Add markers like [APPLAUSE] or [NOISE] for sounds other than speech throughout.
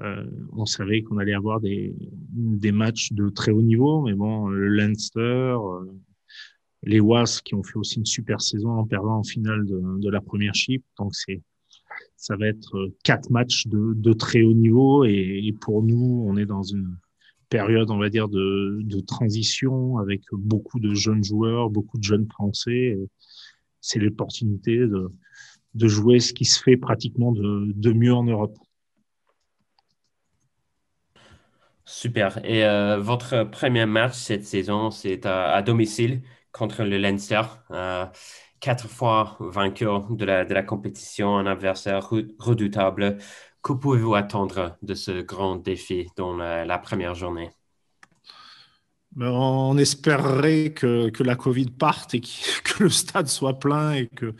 Euh, on savait qu'on allait avoir des, des, matchs de très haut niveau, mais bon, euh, le Leinster, euh, les Wasps qui ont fait aussi une super saison en perdant en finale de, de la première chip. Donc c'est ça va être quatre matchs de, de très haut niveau et, pour nous, on est dans une période, on va dire, de, de transition avec beaucoup de jeunes joueurs, beaucoup de jeunes Français. C'est l'opportunité de, de jouer ce qui se fait pratiquement de, de mieux en Europe. Super. Et euh, votre premier match cette saison, c'est à, domicile contre le Leinster. Euh, quatre fois vainqueur de la, compétition, un adversaire redoutable. Que pouvez-vous attendre de ce grand défi dans la, première journée? Ben, on espérerait que, que, la Covid parte et [LAUGHS] que le stade soit plein et qu'il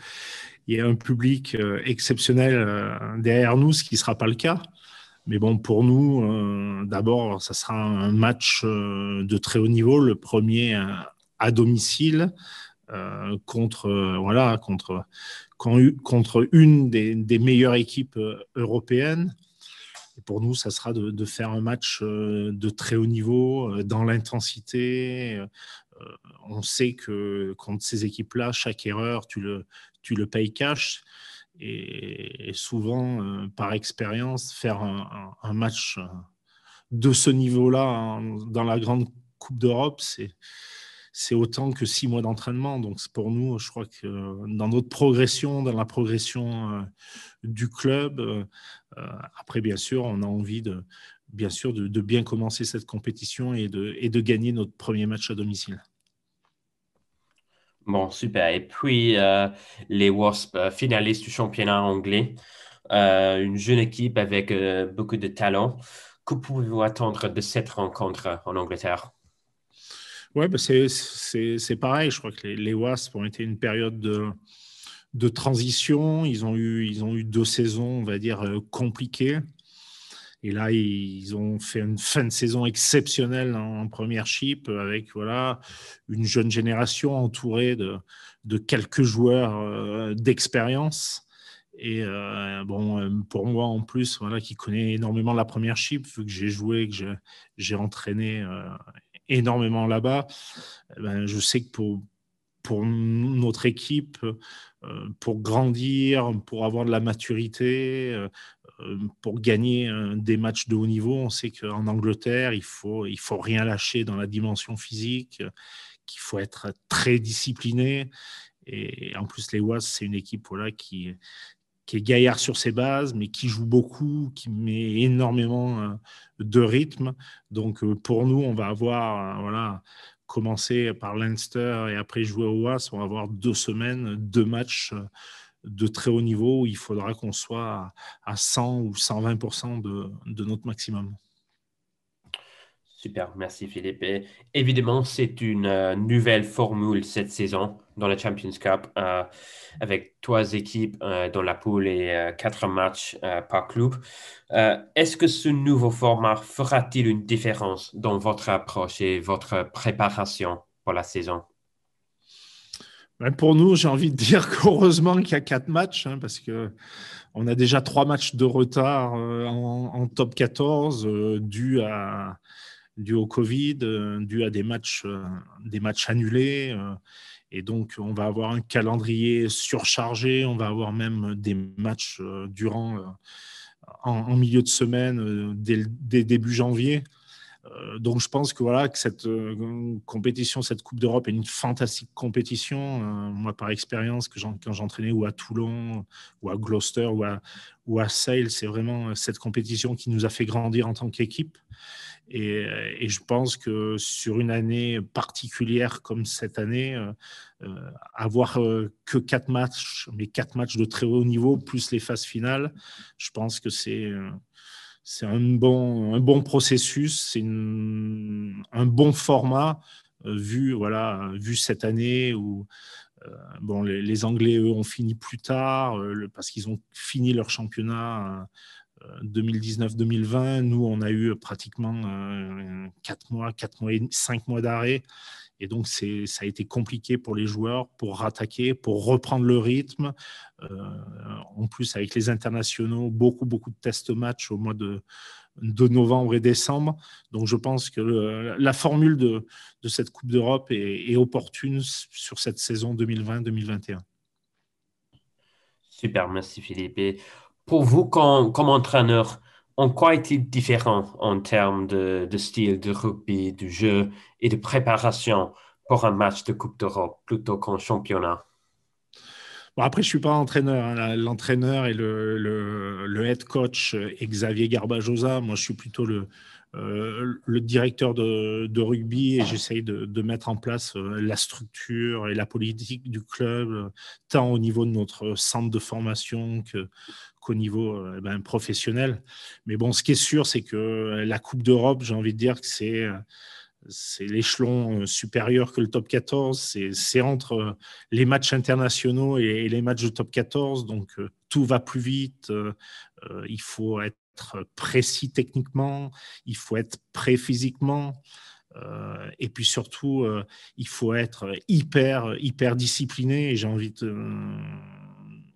y ait un public euh, exceptionnel derrière nous, ce qui ne sera pas le cas. Mais bon, pour nous, euh, d'abord, ça sera un match euh, de très haut niveau, le premier euh, à domicile contre voilà contre contre une des, meilleures équipes européennes. Et pour nous, ça sera de, faire un match de très haut niveau, dans l'intensité. On sait que contre ces équipes-là, chaque erreur, tu le, tu le payes cash et, souvent, euh, par expérience, faire un, match euh, de ce niveau-là hein, dans la grande Coupe d'Europe, c'est autant que six mois d'entraînement. Donc pour nous, je crois que dans notre progression, dans la progression euh, du club, après bien sûr, on a envie de bien sûr de, bien commencer cette compétition et et de gagner notre premier match à domicile. Bon, super. Et puis, euh, les Wasps, euh, finalistes du championnat anglais, euh, une jeune équipe avec beaucoup de talent. Que pouvez-vous attendre de cette rencontre en Angleterre? Oui, ben, c'est pareil. Je crois que les, les, Wasps ont été une période de, transition. Ils ont, eu, ils ont eu deux saisons, on va dire, compliquées. Et là, ils ont fait une fin de saison exceptionnelle en, première chip avec voilà, une jeune génération entourée de, quelques joueurs euh, d'expérience. Et euh, bon, euh, pour moi en plus, voilà, qui connaît énormément la première chip, vu que j'ai joué, que j'ai entraîné énormément là-bas, eh ben, je sais que pour, pour notre équipe, pour grandir, pour avoir de la maturité, euh, pour gagner euh, des matchs de haut niveau, on sait qu'en Angleterre, il faut, il faut rien lâcher dans la dimension physique, euh, qu'il faut être très discipliné. Et en plus, les was c'est une équipe voilà, qui, qui est gaillard sur ses bases, mais qui joue beaucoup, qui met énormément de rythme. Donc pour nous, on va avoir, voilà, commencer par Leinster et après jouer aux was on va avoir deux semaines, deux matchs de très haut niveau il faudra qu'on soit à 100 ou 120 de, notre maximum. Super, merci Philippe. évidemment, c'est une euh, nouvelle formule cette saison dans la Champions Cup euh, avec trois équipes euh, dans la poule et quatre matchs par club. Est-ce que ce nouveau format fera-t-il une différence dans votre approche et votre préparation pour la saison? Ben, pour nous, j'ai envie de dire qu'heureusement qu'il y a quatre matchs, hein, parce que on a déjà trois matchs de retard euh, en, top 14 euh, dû, au Covid, euh, dû à des matchs, annulés. et donc, on va avoir un calendrier surchargé, on va avoir même des matchs durant en, milieu de semaine dès, début janvier. Euh, donc je pense que voilà que cette euh, compétition, cette Coupe d'Europe est une fantastique compétition. Euh, moi, par expérience, que quand j'entraînais ou à Toulon, ou à Gloucester, ou à, ou à Sale, c'est vraiment cette compétition qui nous a fait grandir en tant qu'équipe. Et, je pense que sur une année particulière comme cette année, avoir que quatre matchs, mais quatre matchs de très haut niveau, plus les phases finales, je pense que c'est c'est un bon, un bon processus, c'est un bon format euh, vu, voilà, vu cette année où euh, bon, les, Anglais, ont fini plus tard euh, parce qu'ils ont fini leur championnat 2019-2020, nous, on a eu euh, pratiquement 4 euh, mois, quatre mois et 5 mois d'arrêt. Et donc, c'est, ça a été compliqué pour les joueurs pour rattaquer, pour reprendre le rythme. Euh, en plus, avec les internationaux, beaucoup, beaucoup de test match au mois de, novembre et décembre. Donc, je pense que la formule de, cette Coupe d'Europe est, opportune sur cette saison 2020-2021. Super, merci Philippe pour vous, comme, entraîneur, en quoi est-il différent en termes de, style de rugby, de jeu et de préparation pour un match de Coupe d'Europe plutôt qu'en championnat après, je suis pas entraîneur. Hein. L'entraîneur et le, head coach euh, Xavier Garbajosa, moi, je suis plutôt le, euh, le directeur de, rugby et j'essaye de, mettre en place euh, la structure et la politique du club, tant au niveau de notre centre de formation qu'au niveau eh ben, professionnel. Mais bon, ce qui est sûr, c'est que la Coupe d'Europe, j'ai envie de dire que c'est c'est l'échelon euh, supérieur que le top 14. C'est entre euh, les matchs internationaux et, les matchs de top 14. Donc, euh, tout va plus vite. il faut être précis techniquement. Il faut être prêt physiquement. et puis surtout, il faut être hyper, hyper discipliné. J'ai envie de.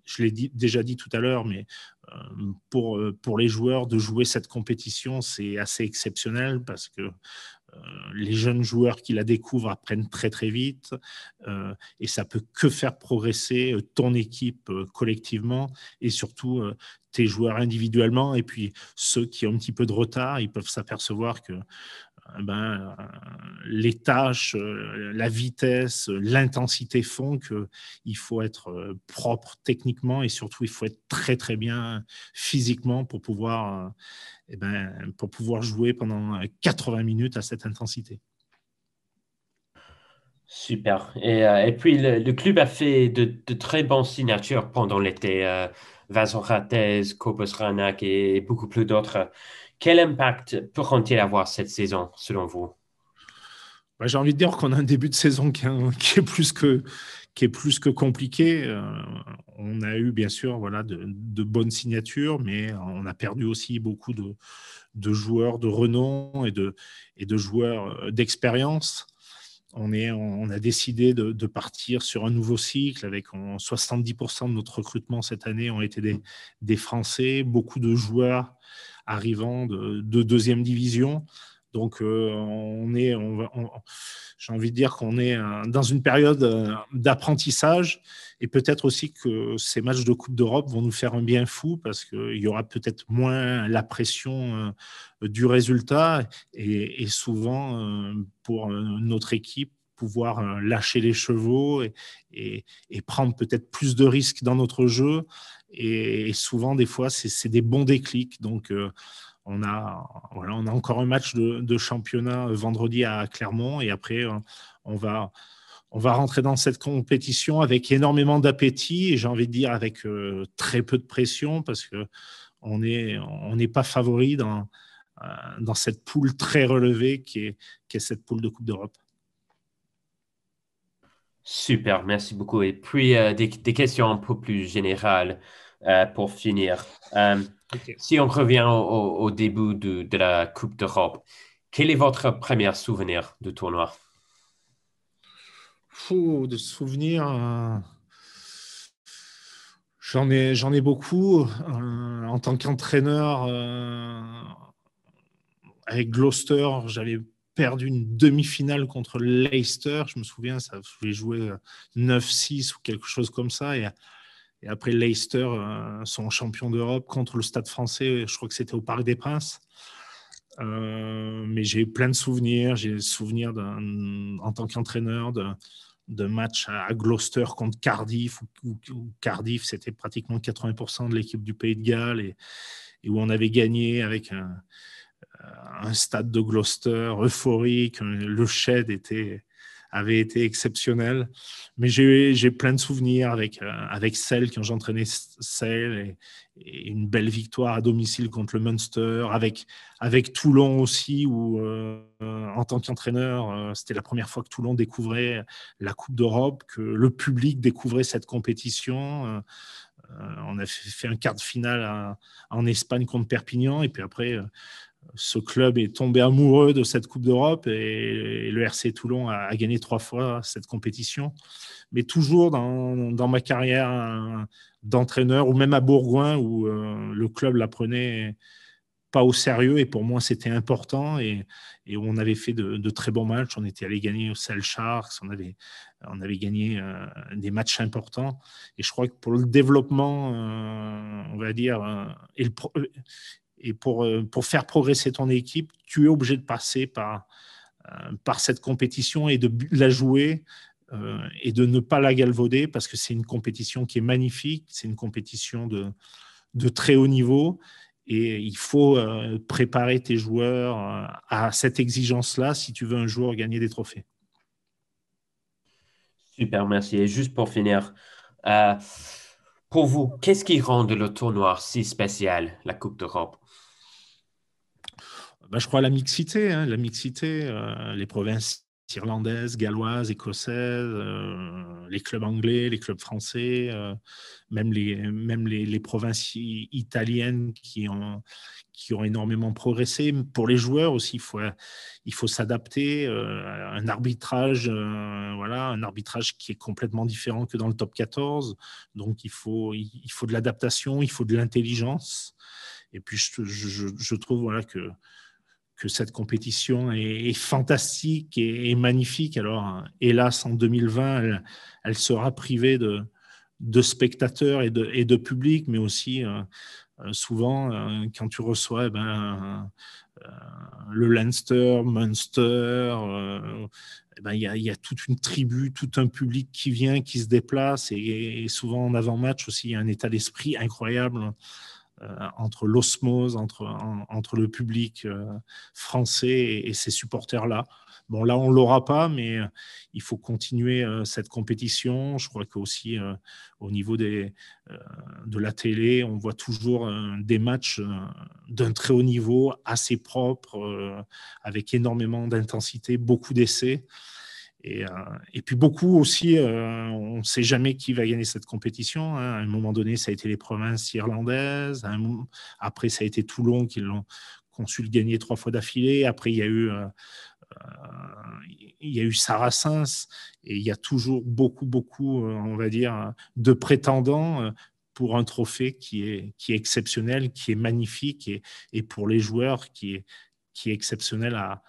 je l'ai déjà dit tout à l'heure, mais pour, pour les joueurs de jouer cette compétition, c'est assez exceptionnel parce que euh, les jeunes joueurs qui la découvrent apprennent très très vite euh, et ça peut que faire progresser euh, ton équipe collectivement et surtout tes joueurs individuellement et puis ceux qui ont un petit peu de retard ils peuvent s'apercevoir que eh ben, euh, les tâches, euh, la vitesse, euh, l'intensité font qu'il faut être propre techniquement et surtout il faut être très très bien physiquement pour pouvoir, eh ben, pour pouvoir jouer pendant 80 minutes à cette intensité. Super. Et, et puis, le, club a fait de, très bonnes signatures pendant l'été. Euh, Vincent Ranak et beaucoup plus d'autres quel impact pourront-ils avoir cette saison, selon vous bah, J'ai envie de dire qu'on a un début de saison qui, est plus que, qui est plus que compliqué. Euh, on a eu, bien sûr, voilà, de, bonnes signatures, mais on a perdu aussi beaucoup de, joueurs de renom et de, et de joueurs euh, d'expérience. On, est, on, a décidé de, partir sur un nouveau cycle avec 70% de notre recrutement cette année ont été des, des Français, beaucoup de joueurs arrivant de, deuxième division. Donc, euh, on est, j'ai envie de dire qu'on est euh, dans une période euh, d'apprentissage et peut-être aussi que ces matchs de Coupe d'Europe vont nous faire un bien fou parce qu'il y aura peut-être moins la pression du résultat et, souvent pour notre équipe, pouvoir euh, lâcher les chevaux et, prendre peut-être plus de risques dans notre jeu. Et, souvent, des fois, c'est des bons déclics. Donc, euh, on, a, voilà, on a encore un match de, championnat euh, vendredi à Clermont et après, on va, on va rentrer dans cette compétition avec énormément d'appétit et j'ai envie de dire avec très peu de pression parce que on n'est on n'est pas favori dans, dans cette poule très relevée qui est, qui est cette poule de Coupe d'Europe. Super, merci beaucoup. Et puis, euh, des, questions un peu plus générales euh, pour finir. Euh, si on revient au, début de, la Coupe d'Europe, quel est votre premier souvenir de tournoi Fou, De souvenirs, j'en ai, j'en ai beaucoup. en tant qu'entraîneur, avec Gloucester, j'avais perdu une demi-finale contre Leicester. Je me souviens, ça voulait jouer 9-6 euh, ou quelque chose comme ça. Et, après, Leicester euh, son sont champions d'Europe contre le Stade français. Je crois que c'était au Parc des Princes. Euh, mais j'ai plein de souvenirs. J'ai souvenir en tant qu'entraîneur de, de matchs à Gloucester contre Cardiff, où, Cardiff, c'était pratiquement 80% de l'équipe du Pays de Galles, et, où on avait gagné avec un, euh, un stade de Gloucester euphorique, euh, le shed avait été exceptionnel. Mais j'ai plein de souvenirs avec, euh, Celle, quand j'entraînais Celle, et, une belle victoire à domicile contre le Munster, avec, Toulon aussi, où en tant qu'entraîneur, c'était la première fois que Toulon découvrait la Coupe d'Europe, que le public découvrait cette compétition. on a fait, un quart de finale en Espagne contre Perpignan, et puis après, ce club est tombé amoureux de cette Coupe d'Europe et, le RC Toulon a, gagné trois fois cette compétition. Mais toujours dans, ma carrière hein, d'entraîneur ou même à Bourgoin où euh, le club la prenait pas au sérieux et pour moi c'était important et, et on avait fait de, très bons matchs. On était allé gagner au Cell Sharks, on avait, on avait gagné euh, des matchs importants et je crois que pour le développement, euh, on va dire, et le, et pour, euh, pour faire progresser ton équipe, tu es obligé de passer par, euh, par cette compétition et de la jouer euh, et de ne pas la galvauder parce que c'est une compétition qui est magnifique, c'est une compétition de, de, très haut niveau et il faut préparer tes joueurs à cette exigence-là si tu veux un jour gagner des trophées. Super, merci. Et juste pour finir, pour vous, qu'est-ce qui rend le tournoi si spécial, la Coupe d'Europe ben, Je crois la mixité, hein, la mixité, euh, les provinces irlandaise, galloise, écossaise, euh, les clubs anglais, les clubs français, euh, même, les, même les, provinces italiennes qui ont, qui ont énormément progressé. Pour les joueurs aussi, il faut, il faut s'adapter euh, un arbitrage, voilà, un arbitrage qui est complètement différent que dans le top 14. Donc il faut, il faut de l'adaptation, il faut de l'intelligence. Et puis je, je, je trouve voilà, que que cette compétition est, fantastique et magnifique. Alors, hélas, en 2020, elle, sera privée de, spectateurs et de, et de, public, mais aussi euh, euh, souvent, euh, quand tu reçois eh ben, le Leinster, Munster, eh ben, il y, a toute une tribu, tout un public qui vient, qui se déplace, et, et souvent en avant-match aussi, il y a un état d'esprit incroyable. Euh, entre l'osmose, entre, entre le public euh, français et, ses ces supporters-là. Bon, là, on ne l'aura pas, mais euh, il faut continuer cette compétition. Je crois qu'aussi, au niveau des, de la télé, on voit toujours des matchs d'un très haut niveau, assez propres, avec énormément d'intensité, beaucoup d'essais. Euh, et, puis beaucoup aussi, euh, on ne sait jamais qui va gagner cette compétition. Hein. À un moment donné, ça a été les provinces irlandaises. après, ça a été Toulon qui l'ont consul gagner trois fois d'affilée. Après, il y a eu, euh, il y a eu Saracens. Et il y a toujours beaucoup, beaucoup, on va dire, de prétendants pour un trophée qui est, exceptionnel, qui est magnifique, et, pour les joueurs qui est, qui est exceptionnel à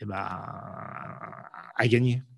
eh ben, à gagner.